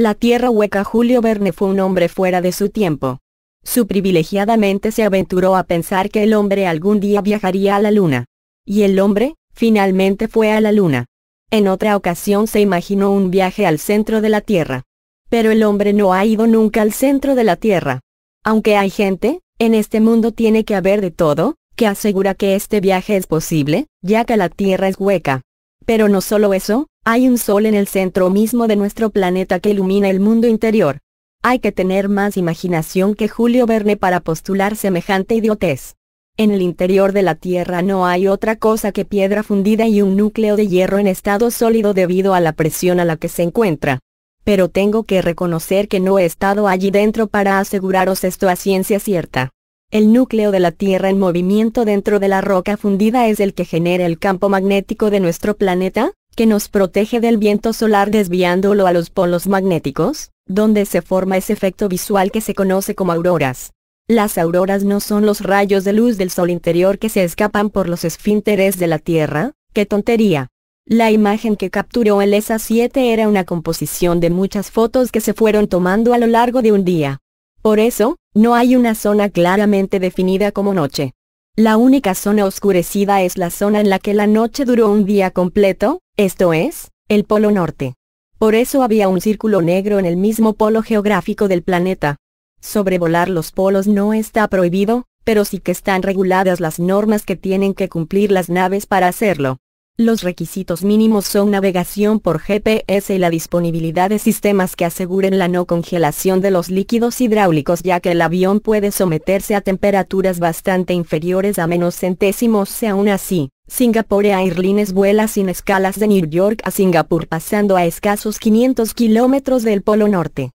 La tierra hueca Julio Verne fue un hombre fuera de su tiempo. Su privilegiadamente se aventuró a pensar que el hombre algún día viajaría a la luna. Y el hombre, finalmente fue a la luna. En otra ocasión se imaginó un viaje al centro de la Tierra. Pero el hombre no ha ido nunca al centro de la Tierra. Aunque hay gente, en este mundo tiene que haber de todo, que asegura que este viaje es posible, ya que la Tierra es hueca. Pero no solo eso, hay un sol en el centro mismo de nuestro planeta que ilumina el mundo interior. Hay que tener más imaginación que Julio Verne para postular semejante idiotez. En el interior de la Tierra no hay otra cosa que piedra fundida y un núcleo de hierro en estado sólido debido a la presión a la que se encuentra. Pero tengo que reconocer que no he estado allí dentro para aseguraros esto a ciencia cierta. El núcleo de la Tierra en movimiento dentro de la roca fundida es el que genera el campo magnético de nuestro planeta? que nos protege del viento solar desviándolo a los polos magnéticos, donde se forma ese efecto visual que se conoce como auroras. Las auroras no son los rayos de luz del sol interior que se escapan por los esfínteres de la Tierra, ¡qué tontería! La imagen que capturó el ESA 7 era una composición de muchas fotos que se fueron tomando a lo largo de un día. Por eso, no hay una zona claramente definida como noche. La única zona oscurecida es la zona en la que la noche duró un día completo, esto es, el Polo Norte. Por eso había un círculo negro en el mismo polo geográfico del planeta. Sobrevolar los polos no está prohibido, pero sí que están reguladas las normas que tienen que cumplir las naves para hacerlo. Los requisitos mínimos son navegación por GPS y la disponibilidad de sistemas que aseguren la no congelación de los líquidos hidráulicos ya que el avión puede someterse a temperaturas bastante inferiores a menos centésimos si aún así, Singapore Airlines vuela sin escalas de New York a Singapur pasando a escasos 500 kilómetros del Polo Norte.